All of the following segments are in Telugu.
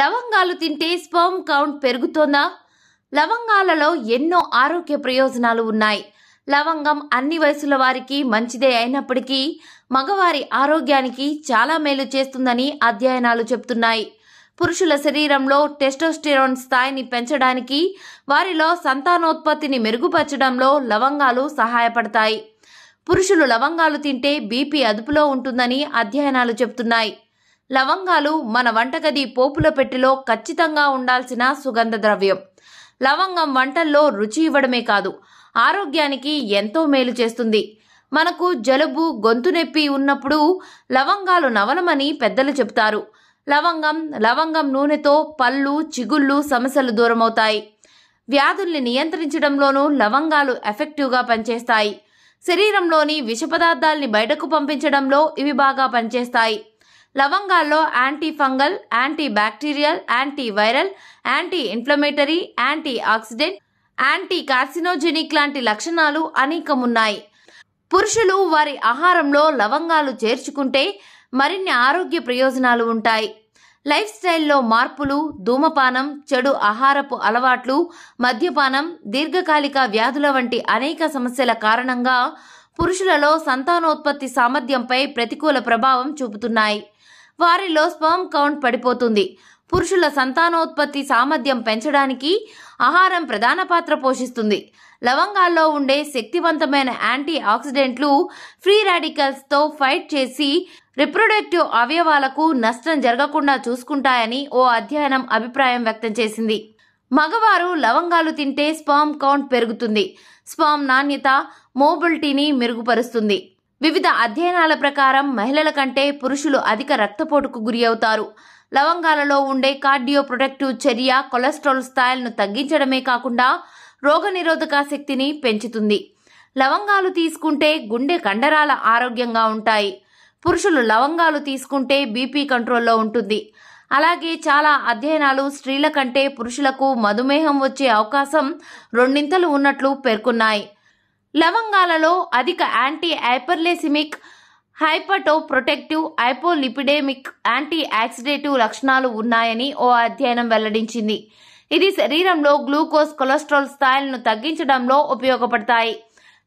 లవంగాలు తింటే స్పర్మ్ కౌంట్ పెరుగుతోందా లవంగాలలో ఎన్నో ఆరోగ్య ప్రయోజనాలు ఉన్నాయి లవంగం అన్ని వయసుల వారికి మంచిదే అయినప్పటికీ మగవారి ఆరోగ్యానికి చాలా మేలు చేస్తుందని అధ్యయనాలు చెబుతున్నాయి పురుషుల శరీరంలో టెస్టోస్టిరాన్ స్థాయిని పెంచడానికి వారిలో సంతానోత్పత్తిని మెరుగుపరచడంలో లవంగాలు సహాయపడతాయి పురుషులు లవంగాలు తింటే బీపీ అదుపులో ఉంటుందని అధ్యయనాలు చెబుతున్నాయి లవంగాలు మన వంటగది పోపుల పెట్టెలో ఖచ్చితంగా ఉండాల్సిన సుగంధ ద్రవ్యం లవంగం వంటల్లో రుచి ఇవ్వడమే కాదు ఆరోగ్యానికి ఎంతో మేలు చేస్తుంది మనకు జలుబు గొంతు నొప్పి ఉన్నప్పుడు లవంగాలు నవలమని పెద్దలు చెప్తారు లవంగం లవంగం నూనెతో పళ్ళు చిగుళ్ళు సమస్యలు దూరమవుతాయి వ్యాధుల్ని నియంత్రించడంలోనూ లవంగాలు ఎఫెక్టివ్గా పనిచేస్తాయి శరీరంలోని విష పదార్థాల్ని బయటకు పంపించడంలో ఇవి బాగా పనిచేస్తాయి లవంగాల్లో anti fungal anti bacterial anti viral anti inflammatory anti oxidant anti carcinogenic లాంటి లక్షణాలు అనేకమున్నాయి పురుషులు వారి ఆహారంలో లవంగాలు చేర్చుకుంటే మరిన్ని ఆరోగ్య ప్రయోజనాలు ఉంటాయి లైఫ్ స్టైల్లో మార్పులు ధూమపానం చెడు ఆహారపు అలవాట్లు మద్యపానం దీర్ఘకాలిక వ్యాధుల వంటి అనేక సమస్యల కారణంగా పురుషులలో సంతానోత్పత్తి సామర్థ్యంపై ప్రతికూల ప్రభావం చూపుతున్నాయి వారిలో స్పర్మ్ కౌంట్ పడిపోతుంది పురుషుల సంతానోత్పత్తి సామర్థ్యం పెంచడానికి ఆహారం ప్రధాన పాత్ర పోషిస్తుంది లవంగాల్లో ఉండే శక్తివంతమైన యాంటీ ఆక్సిడెంట్లు ఫ్రీ రాడికల్స్తో ఫైట్ చేసి రిప్రొడక్టివ్ అవయవాలకు నష్టం జరగకుండా చూసుకుంటాయని ఓ అధ్యయనం అభిప్రాయం వ్యక్తం చేసింది మగవారు లవంగాలు తింటే స్పామ్ కౌంట్ పెరుగుతుంది స్పామ్ నాణ్యత మోబిలిటీని మెరుగుపరుస్తుంది వివిధ అధ్యయనాల ప్రకారం మహిళల కంటే పురుషులు అధిక రక్తపోటుకు గురి అవుతారు లవంగాలలో ఉండే కార్డియో ప్రొటెక్టివ్ చర్య కొలెస్ట్రాల్ స్థాయిలను తగ్గించడమే కాకుండా రోగనిరోధక శక్తిని పెంచుతుంది లవంగాలు తీసుకుంటే గుండె కండరాల ఆరోగ్యంగా ఉంటాయి పురుషులు లవంగాలు తీసుకుంటే బీపీ కంట్రోల్లో ఉంటుంది అలాగే చాలా అధ్యయనాలు స్త్రీల కంటే పురుషులకు మధుమేహం వచ్చే అవకాశం రెండింతలు ఉన్నట్లు పేర్కొన్నాయి లవంగాలలో అధిక anti hyperglycaemic hepato protective hypolipidaemic anti oxidative లక్షణాలు ఉన్నాయని ఓ అధ్యయనం వెల్లడించింది ఇది శరీరంలో గ్లూకోజ్ కొలెస్ట్రాల్ స్థాయిలను తగ్గించడంలో ఉపయోగపడతాయి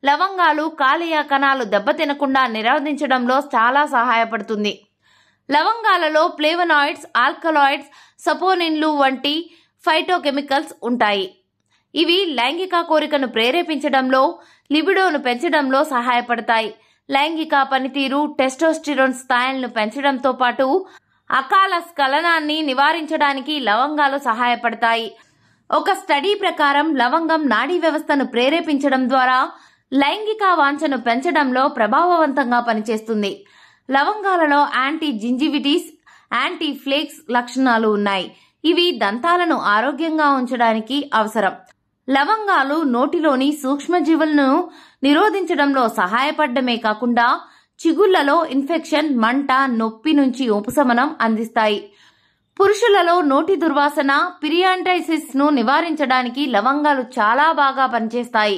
లవంగాలు కాలేయ కణాలు దెబ్బతినకుండా నిరోధించడంలో చాలా సహాయపడుతుంది లవంగాలలో ప్లేవనాయిడ్స్ ఆల్కలాయిడ్స్ సపోనిన్లు వంటి ఫైటోకెమికల్స్ ఉంటాయి ఇవి లైంగిక కోరికను ప్రేరేపించడంలో లిబిడోను పెంచడంలో సహాయపడతాయి లైంగిక పనితీరు టెస్టోస్టిరోన్ స్థాయిలను పెంచడంతో పాటు అకాల స్ఖలనాన్ని నివారించడానికి లవంగాలు సహాయపడతాయి ఒక స్టడీ ప్రకారం లవంగం నాడీ వ్యవస్థను ప్రేరేపించడం ద్వారా లైంగిక వాంఛను పెంచడంలో ప్రభావవంతంగా పనిచేస్తుంది లవంగాలలో యాంటీ జింజివిటీస్ యాంటీ ఫ్లేక్స్ లక్షణాలు ఉన్నాయి ఇవి దంతాలను ఆరోగ్యంగా ఉంచడానికి అవసరం లవంగాలు నోటిలోని సూక్ష్మజీవులను నిరోధించడంలో సహాయపడమే కాకుండా చిగుళ్లలో ఇన్ఫెక్షన్ మంట నొప్పి నుంచి ఉపశమనం అందిస్తాయి పురుషులలో నోటి దుర్వాసన పిరియాంటైసిస్ ను నివారించడానికి లవంగాలు చాలా బాగా పనిచేస్తాయి